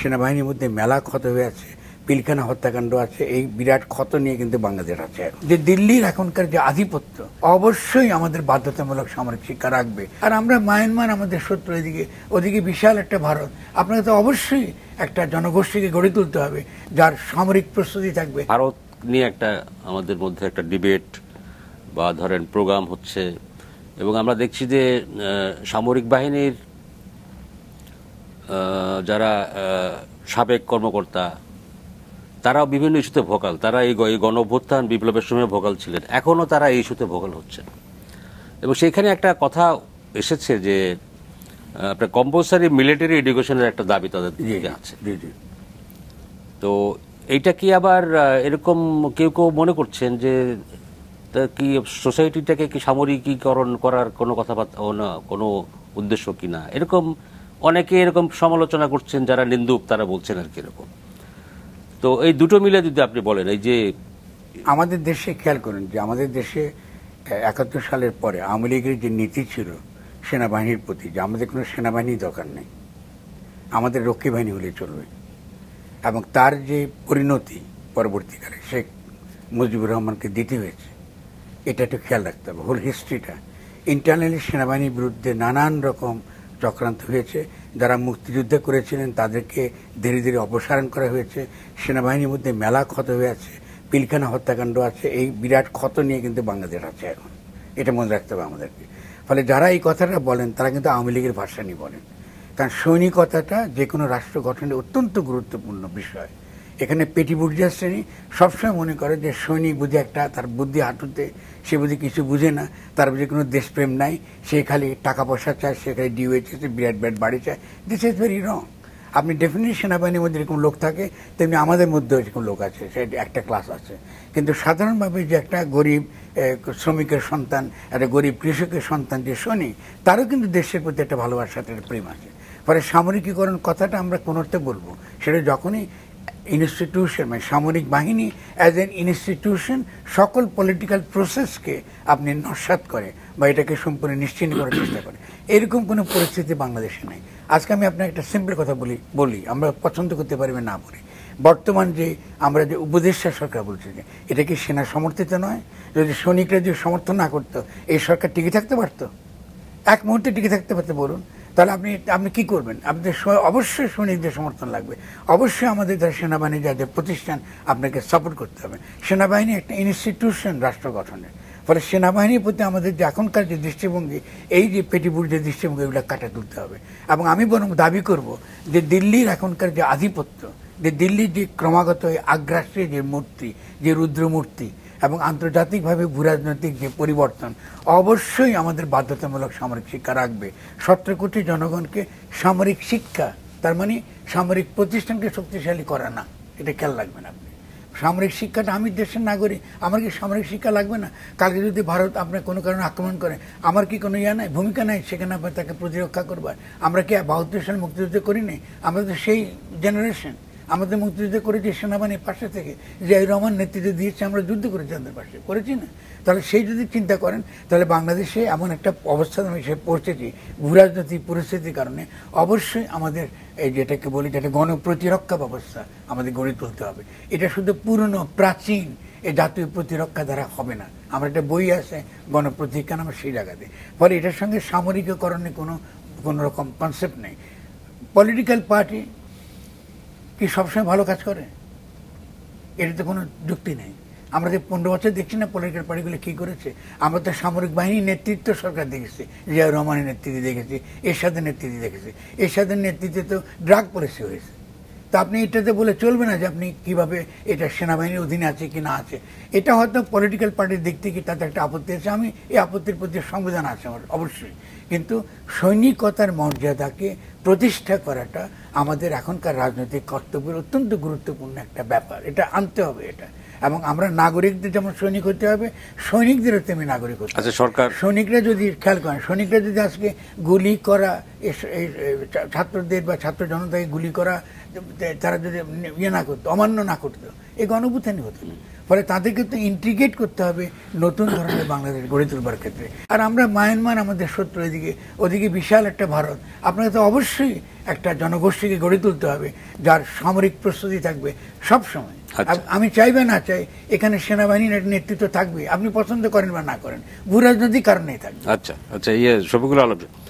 সেনাবাহিনীর মধ্যে মেলা ক্ষত হয়ে আছে পিলখানা হত্যাকাণ্ড আছে এই বিরাট ক্ষত নিয়ে কিন্তু বাংলাদেশ আছে যে দিল্লির এখনকার যে আধিপত্য অবশ্যই আমাদের বাধ্যতামূলক সামরিক শিক্ষা রাখবে আর আমরা মায়ানমার আমাদের শত্রু এদিকে ওদিকে বিশাল একটা ভারত আপনাকে তো অবশ্যই একটা জনগোষ্ঠীকে গড়ে তুলতে হবে যার সামরিক প্রস্তুতি থাকবে ভারত নিয়ে একটা আমাদের মধ্যে একটা ডিবেট বা ধরেন প্রোগ্রাম হচ্ছে এবং আমরা দেখছি যে সামরিক বাহিনীর যারা সাবেক কর্মকর্তা তারাও বিভিন্ন ইস্যুতে ভোকাল তারা এই গণ অভ্যুত্থান বিপ্লবের সময় ভোকাল ছিলেন এখনও তারা এই ইস্যুতে ভোকাল হচ্ছে এবং সেইখানে একটা কথা এসেছে যে আপনার কম্পালসারি মিলিটারি এডুকেশনের একটা দাবি তাদের আছে তো এইটা কি আবার এরকম কেউ কেউ মনে করছেন যে কি সোসাইটিটাকে কি সামরিকীকরণ করার কোনো কথাবার্তা কোনো উদ্দেশ্য কি না এরকম অনেকে এরকম সমালোচনা করছেন যারা নিন্দুক তারা বলছেন আর কি এরকম তো এই দুটো মিলে যদি আপনি বলেন এই যে আমাদের দেশে খেয়াল করেন যে আমাদের দেশে একাত্তর সালের পরে আওয়ামী লীগের যে নীতি ছিল সেনাবাহিনীর প্রতি যে আমাদের কোনো সেনাবাহিনী দরকার নেই আমাদের রক্ষী বাহিনী হলে চলবে এবং তার যে পরিণতি পরবর্তীকালে শেখ মুজিবুর রহমানকে দিতে হয়েছে এটা একটু খেয়াল রাখতে হবে হোল হিস্ট্রিটা ইন্টারনালি সেনাবাহিনীর বিরুদ্ধে নানান রকম চক্রান্ত হয়েছে যারা মুক্তিযুদ্ধে করেছিলেন তাদেরকে ধীরে ধীরে অপসারণ করা হয়েছে সেনাবাহিনীর মধ্যে মেলা ক্ষত হয়ে আছে পিলখানা হত্যাকাণ্ড আছে এই বিরাট ক্ষত নিয়ে কিন্তু বাংলাদেশ আছে এখন এটা মনে রাখতে হবে আমাদেরকে ফলে যারা এই কথাটা বলেন তারা কিন্তু আওয়ামী লীগের ভাষা নিয়ে বলেন কারণ সৈনিকতাটা যে কোনো রাষ্ট্র গঠনে অত্যন্ত গুরুত্বপূর্ণ বিষয় এখানে পেটি বুর্জা শ্রেণী সবসময় মনে করে যে সৈনিক বুঝে একটা তার বুদ্ধি হাঁটুতে সে বুঝে কিছু বুঝে না তার বুঝে কোনো দেশপ্রেম নাই সে খালি টাকা পয়সা চায় সে খালি ডিউ এসেছে বিরাট বিরাট বাড়ি চায় দিস ইজ ভেরি রং আপনি ডেফিনেটলি সেনাবাহিনীর মধ্যে এরকম লোক থাকে তেমনি আমাদের মধ্যেও এরকম লোক আছে সে একটা ক্লাস আছে কিন্তু সাধারণভাবে যে একটা গরিব শ্রমিকের সন্তান একটা গরিব কৃষকের সন্তান যে শনি তারও কিন্তু দেশের প্রতি একটা ভালোবাসা একটা প্রেম আছে ফলে সামরিকীকরণ কথাটা আমরা কোন অর্থে বলবো সেটা যখনই ইনস্টিটিউশন মানে সামরিক বাহিনী অ্যাজ এন ইনস্টিটিউশন সকল পলিটিক্যাল প্রসেসকে আপনি নস্বাত করে বা এটাকে সম্পূর্ণ নিশ্চিন্ন করার চেষ্টা করে এরকম কোনো পরিস্থিতি বাংলাদেশে নেই আজকে আমি আপনাকে একটা সিম্পল কথা বলি বলি আমরা পছন্দ করতে পারবে না বলি বর্তমান যে আমরা যে উপদেষ্টা সরকার বলছি যে এটা কি সেনা সমর্থিত নয় যদি সৈনিকরা যদি সমর্থন না করতো এই সরকার টিকে থাকতে পারতো এক মুহূর্তে টিকে থাকতে পারতো বলুন তাহলে আপনি আপনি কি করবেন আপনাদের অবশ্যই সৈনিকদের সমর্থন লাগবে অবশ্যই আমাদের যারা সেনাবাহিনী যাদের প্রতিষ্ঠান আপনাকে সাপোর্ট করতে হবে সেনাবাহিনী একটা ইনস্টিটিউশন রাষ্ট্র গঠনের ফলে সেনাবাহিনীর প্রতি আমাদের যে এখনকার যে দৃষ্টিভঙ্গি এই যে পেটিপুর যে দৃষ্টিভঙ্গি এগুলো কাটা তুলতে হবে এবং আমি বরং দাবি করব যে দিল্লির এখনকার যে আধিপত্য যে দিল্লির যে ক্রমাগত আগ্রাসী যে মূর্তি যে রুদ্রমূর্তি এবং আন্তর্জাতিকভাবে ভূরাজনৈতিক যে পরিবর্তন অবশ্যই আমাদের বাধ্যতামূলক সামরিক শিক্ষা রাখবে সতেরো কোটি জনগণকে সামরিক শিক্ষা তার মানে সামরিক প্রতিষ্ঠানকে শক্তিশালী করা না এটা খেয়াল রাখবেন আপনি সামরিক শিক্ষাটা আমি দেশের নাগরিক আমার কি সামরিক শিক্ষা লাগবে না কালকে যদি ভারত আপনার কোনো কারণে আক্রমণ করে আমার কি কোনো ইয়া নাই ভূমিকা নাই সেখানে আপনার তাকে প্রতিরক্ষা করবার আমরা কি বাহত্তর সাল মুক্তিযুদ্ধ করিনি আমরা তো সেই জেনারেশন আমাদের মুক্তিযুদ্ধ করেছি সেনাবাহিনীর পাশে থেকে জিয়াউর রহমান নেতৃত্ব দিয়েছে আমরা যুদ্ধ করেছি আমাদের পাশে করেছি না তাহলে সেই যদি চিন্তা করেন তাহলে বাংলাদেশে এমন একটা অবস্থা আমি সে ভূ ভূরাজনৈতিক পরিস্থিতির কারণে অবশ্যই আমাদের এই যেটাকে বলি যেটা গণপ্রতিরক্ষা ব্যবস্থা আমাদের গড়ে তুলতে হবে এটা শুধু পুরনো প্রাচীন এই জাতীয় প্রতিরক্ষা দ্বারা হবে না আমার একটা বই আছে গণপ্রতিরক্ষা নামে সেই জায়গাতে ফলে এটার সঙ্গে সামরিকীকরণে কোনো কোনো রকম কনসেপ্ট নেই পলিটিক্যাল পার্টি কি সবসময় ভালো কাজ করে এটাতে কোনো যুক্তি নেই আমরা যে পনেরো বছর দেখছি না পলিটিক্যাল পার্টিগুলো কী করেছে আমরা তো সামরিক বাহিনীর নেতৃত্ব সরকার দেখেছি জিয়া রহমানের নেতৃত্বে দেখেছি এরশাদের নেতৃত্বে দেখেছি এরশাদের নেতৃত্বে তো ড্রাগ পলিসি হয়েছে তা আপনি এটাতে বলে চলবে না যে আপনি কিভাবে এটা সেনাবাহিনীর অধীনে আছে কি না আছে এটা হয়তো পলিটিক্যাল পার্টির দিক থেকে তাতে একটা আপত্তি আছে আমি এই আপত্তির প্রতি সংবিধান আছে আমার অবশ্যই কিন্তু সৈনিকতার মর্যাদাকে প্রতিষ্ঠা করাটা আমাদের এখনকার রাজনৈতিক কর্তব্যের অত্যন্ত গুরুত্বপূর্ণ একটা ব্যাপার এটা আনতে হবে এটা এবং আমরা নাগরিকদের যেমন সৈনিক হতে হবে সৈনিকদেরও তেমনি নাগরিক হতে আচ্ছা, হবে সরকার সৈনিকরা যদি খেয়াল করেন সৈনিকরা যদি আজকে গুলি করা ছাত্রদের বা ছাত্র জনতাকে গুলি করা তারা যদি ইয়ে না করতো অমান্য না করতো এই গণভূতানি হতো না ফলে তাদেরকে তো ইন্টিগ্রেট করতে হবে নতুন ধরনের বাংলাদেশ গড়ে তুলবার ক্ষেত্রে আর আমরা মায়ানমার আমাদের শত্রু এদিকে ওদিকে বিশাল একটা ভারত আপনাকে তো অবশ্যই একটা জনগোষ্ঠীকে গড়ে তুলতে হবে যার সামরিক প্রস্তুতি থাকবে সব সময় আচ্ছা। আমি চাইবে না চাই এখানে সেনাবাহিনীর একটা নেতৃত্ব থাকবে আপনি পছন্দ করেন বা না করেন ভূরাজনৈতিক কারণেই থাকবে আচ্ছা আচ্ছা ইয়ে সবগুলো আলোচনা